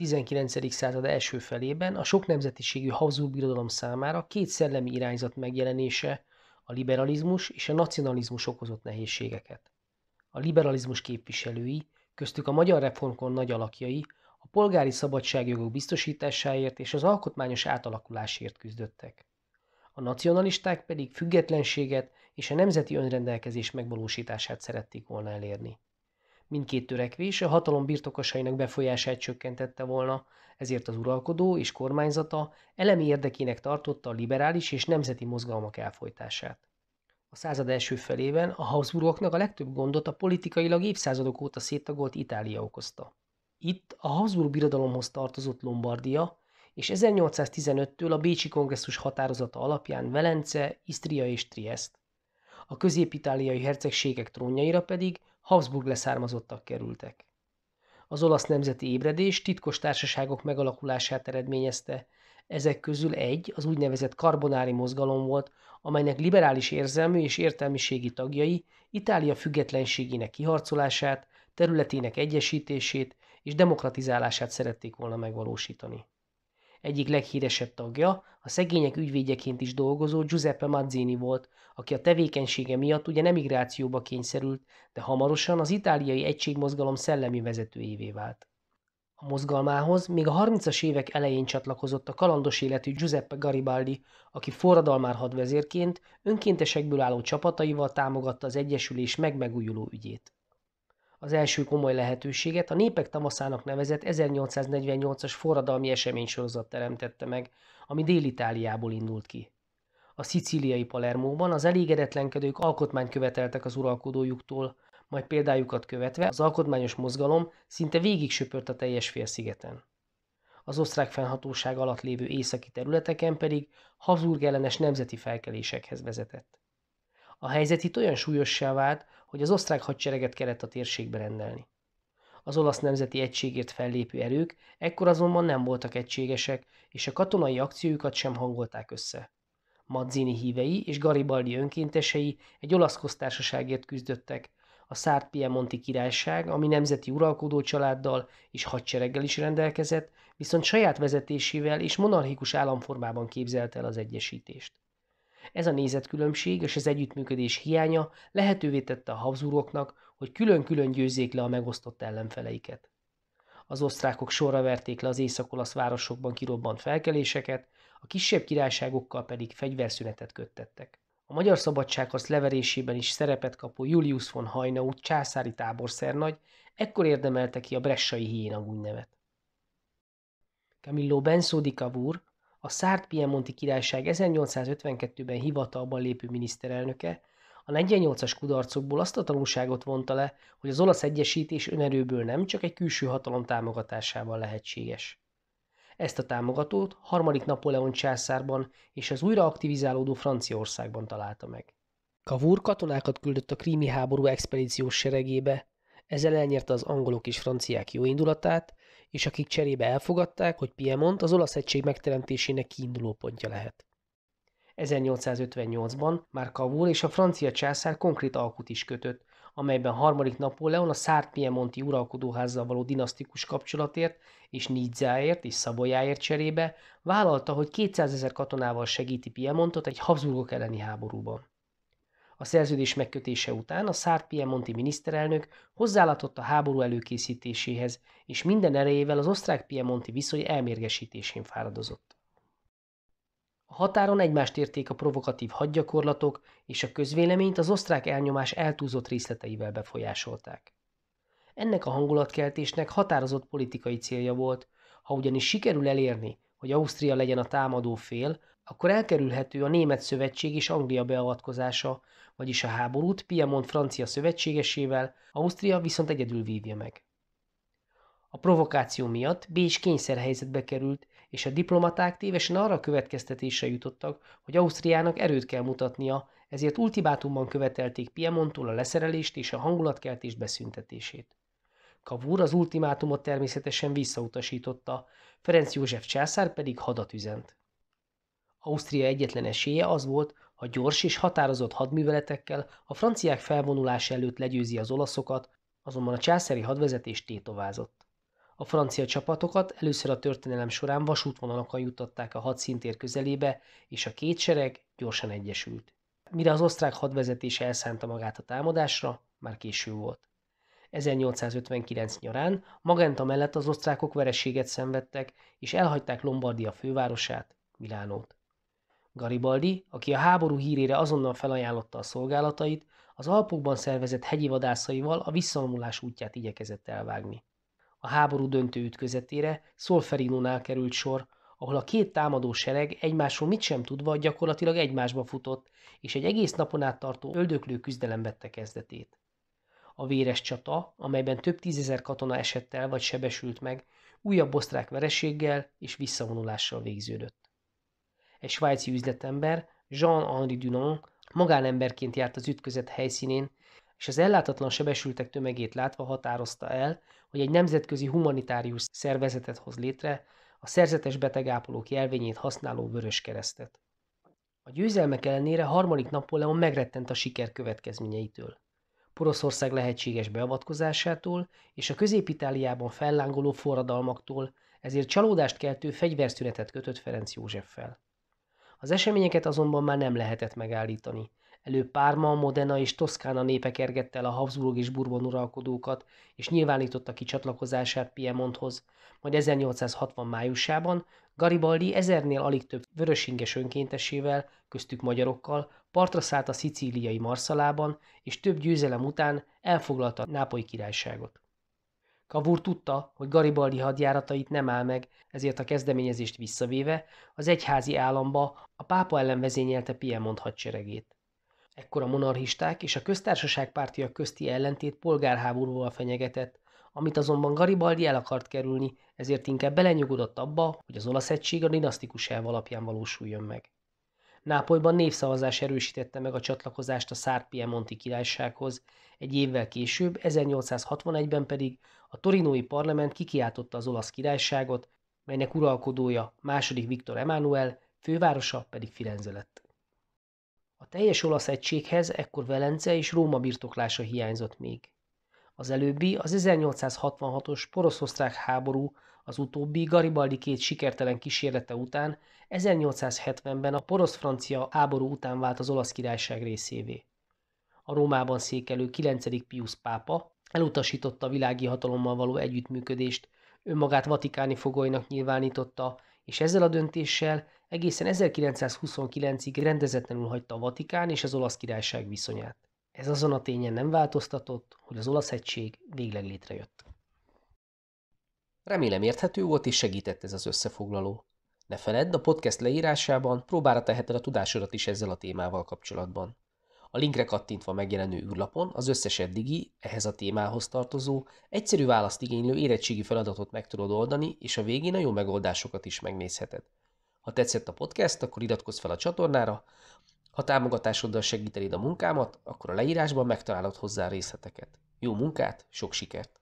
19. század első felében a sok nemzetiségű Habsburg birodalom számára két szellemi irányzat megjelenése, a liberalizmus és a nacionalizmus okozott nehézségeket. A liberalizmus képviselői, köztük a magyar reformkor nagy alakjai, a polgári szabadságjogok biztosításáért és az alkotmányos átalakulásért küzdöttek. A nacionalisták pedig függetlenséget és a nemzeti önrendelkezés megvalósítását szerették volna elérni. Mindkét törekvés a hatalom birtokosainak befolyását csökkentette volna, ezért az uralkodó és kormányzata elemi érdekének tartotta a liberális és nemzeti mozgalmak elfolytását. A század első felében a Habsburgoknak a legtöbb gondot a politikailag évszázadok óta széttagolt Itália okozta. Itt a Habsburg birodalomhoz tartozott Lombardia, és 1815-től a Bécsi kongresszus határozata alapján Velence, Isztria és Triest a középitáliai hercegségek trónjaira pedig Habsburg leszármazottak kerültek. Az olasz nemzeti ébredés titkos társaságok megalakulását eredményezte, ezek közül egy az úgynevezett karbonári mozgalom volt, amelynek liberális érzelmű és értelmiségi tagjai Itália függetlenségének kiharcolását, területének egyesítését és demokratizálását szerették volna megvalósítani egyik leghíresebb tagja, a szegények ügyvédjeként is dolgozó Giuseppe Mazzini volt, aki a tevékenysége miatt nem emigrációba kényszerült, de hamarosan az itáliai egységmozgalom szellemi vezetőjévé vált. A mozgalmához még a 30-as évek elején csatlakozott a kalandos életű Giuseppe Garibaldi, aki forradalmár hadvezérként önkéntesekből álló csapataival támogatta az Egyesülés megmegújuló ügyét az első komoly lehetőséget a Népek tavaszának nevezett 1848-as forradalmi eseménysorozat teremtette meg, ami Dél-Itáliából indult ki. A szicíliai Palermóban az elégedetlenkedők alkotmányt követeltek az uralkodójuktól, majd példájukat követve az alkotmányos mozgalom szinte végig söpört a teljes félszigeten. Az osztrák fennhatóság alatt lévő északi területeken pedig Habsburg ellenes nemzeti felkelésekhez vezetett. A helyzet itt olyan súlyossá vált, hogy az osztrák hadsereget kellett a térségbe rendelni. Az olasz nemzeti egységért fellépő erők ekkor azonban nem voltak egységesek, és a katonai akciójukat sem hangolták össze. Mazzini hívei és Garibaldi önkéntesei egy olasz köztársaságért küzdöttek, a szárt piemonti királyság, ami nemzeti uralkodó családdal és hadsereggel is rendelkezett, viszont saját vezetésével és monarchikus államformában képzelte el az egyesítést. Ez a nézetkülönbség és az együttműködés hiánya lehetővé tette a Habsburgoknak, hogy külön-külön győzzék le a megosztott ellenfeleiket. Az osztrákok sorra verték le az észak-olasz városokban kirobbant felkeléseket, a kisebb királyságokkal pedig fegyverszünetet köttettek. A magyar szabadságharc leverésében is szerepet kapó Julius von Hainaut császári táborszernagy ekkor érdemelte ki a bressai hiéna nevet. Camillo Benso di Cavour, a Szárt Piemonti Királyság 1852-ben hivatalban lépő miniszterelnöke, a 48-as kudarcokból azt a tanulságot vonta le, hogy az olasz egyesítés önerőből nem csak egy külső hatalom támogatásával lehetséges. Ezt a támogatót harmadik Napóleon császárban és az újra aktivizálódó Franciaországban találta meg. Kavúr katonákat küldött a krími háború expedíciós seregébe, ezzel elnyerte az angolok és franciák jó indulatát, és akik cserébe elfogadták, hogy Piemont az olasz egység megteremtésének kiinduló pontja lehet. 1858-ban már Cavour és a francia császár konkrét alkut is kötött, amelyben harmadik Napóleon a szárt piemonti uralkodóházzal való dinasztikus kapcsolatért és Nizzaért és Szabolyáért cserébe vállalta, hogy 200 ezer katonával segíti Piemontot egy Habsburgok elleni háborúban. A szerződés megkötése után a szárt piemonti miniszterelnök hozzálátott a háború előkészítéséhez, és minden erejével az osztrák-piemonti viszony elmérgesítésén fáradozott. A határon egymást érték a provokatív hadgyakorlatok, és a közvéleményt az osztrák elnyomás eltúzott részleteivel befolyásolták. Ennek a hangulatkeltésnek határozott politikai célja volt, ha ugyanis sikerül elérni, hogy Ausztria legyen a támadó fél, akkor elkerülhető a német szövetség és Anglia beavatkozása, vagyis a háborút Piemont francia szövetségesével, Ausztria viszont egyedül vívja meg. A provokáció miatt Bécs kényszerhelyzetbe került, és a diplomaták tévesen arra következtetésre jutottak, hogy Ausztriának erőt kell mutatnia, ezért ultimátumban követelték Piemontól a leszerelést és a hangulatkeltés beszüntetését. Kavúr az ultimátumot természetesen visszautasította, Ferenc József császár pedig hadat üzent. Ausztria egyetlen esélye az volt, a gyors és határozott hadműveletekkel a franciák felvonulása előtt legyőzi az olaszokat, azonban a császári hadvezetés tétovázott. A francia csapatokat először a történelem során vasútvonalakon jutották a hadszíntér közelébe, és a két sereg gyorsan egyesült. Mire az osztrák hadvezetés elszánta magát a támadásra, már késő volt. 1859 nyarán Magenta mellett az osztrákok vereséget szenvedtek, és elhagyták Lombardia fővárosát, Milánót. Garibaldi, aki a háború hírére azonnal felajánlotta a szolgálatait, az Alpokban szervezett hegyi vadászaival a visszavonulás útját igyekezett elvágni. A háború döntő ütközetére Szolferinónál került sor, ahol a két támadó sereg egymásról mit sem tudva gyakorlatilag egymásba futott, és egy egész napon át tartó öldöklő küzdelem vette kezdetét. A véres csata, amelyben több tízezer katona esett el vagy sebesült meg, újabb osztrák vereséggel és visszavonulással végződött egy svájci üzletember, Jean-Henri Dunant, magánemberként járt az ütközet helyszínén, és az ellátatlan sebesültek tömegét látva határozta el, hogy egy nemzetközi humanitárius szervezetet hoz létre, a szerzetes betegápolók jelvényét használó vörös keresztet. A győzelmek ellenére harmadik Napóleon megrettent a siker következményeitől. Poroszország lehetséges beavatkozásától és a közép-itáliában fellángoló forradalmaktól, ezért csalódást keltő fegyverszünetet kötött Ferenc Józseffel. Az eseményeket azonban már nem lehetett megállítani. Előbb Párma, Modena és Toszkána népek ergette el a Habsburg és Bourbon uralkodókat, és nyilvánította ki csatlakozását Piemonthoz, majd 1860 májusában Garibaldi ezernél alig több vörösinges önkéntesével, köztük magyarokkal, partra szállt a szicíliai marszalában, és több győzelem után elfoglalta Nápoly királyságot. Cavour tudta, hogy Garibaldi hadjáratait nem áll meg, ezért a kezdeményezést visszavéve az egyházi államba a pápa ellen vezényelte Piemont hadseregét. Ekkor a monarchisták és a köztársaság pártiak közti ellentét polgárháborúval fenyegetett, amit azonban Garibaldi el akart kerülni, ezért inkább belenyugodott abba, hogy az olasz egység a dinasztikus elv alapján valósuljon meg. Nápolyban névszavazás erősítette meg a csatlakozást a Szárd-Piemonti királysághoz, egy évvel később, 1861-ben pedig a torinói parlament kikiáltotta az olasz királyságot, melynek uralkodója második Viktor Emánuel, fővárosa pedig Firenze lett. A teljes olasz egységhez ekkor Velence és Róma birtoklása hiányzott még. Az előbbi az 1866-os porosz-osztrák háború az utóbbi Garibaldi két sikertelen kísérlete után 1870-ben a porosz-francia háború után vált az olasz királyság részévé. A Rómában székelő 9. Pius pápa elutasította a világi hatalommal való együttműködést, önmagát vatikáni fogolynak nyilvánította, és ezzel a döntéssel egészen 1929-ig rendezetlenül hagyta a Vatikán és az olasz királyság viszonyát. Ez azon a tényen nem változtatott, hogy az olasz egység végleg létrejött. Remélem érthető volt és segített ez az összefoglaló. Ne feledd, a podcast leírásában próbára teheted a tudásodat is ezzel a témával kapcsolatban. A linkre kattintva megjelenő űrlapon az összes eddigi, ehhez a témához tartozó, egyszerű választ igénylő érettségi feladatot meg tudod oldani, és a végén a jó megoldásokat is megnézheted. Ha tetszett a podcast, akkor iratkozz fel a csatornára, ha támogatásoddal segítenéd a munkámat, akkor a leírásban megtalálod hozzá részleteket. Jó munkát, sok sikert!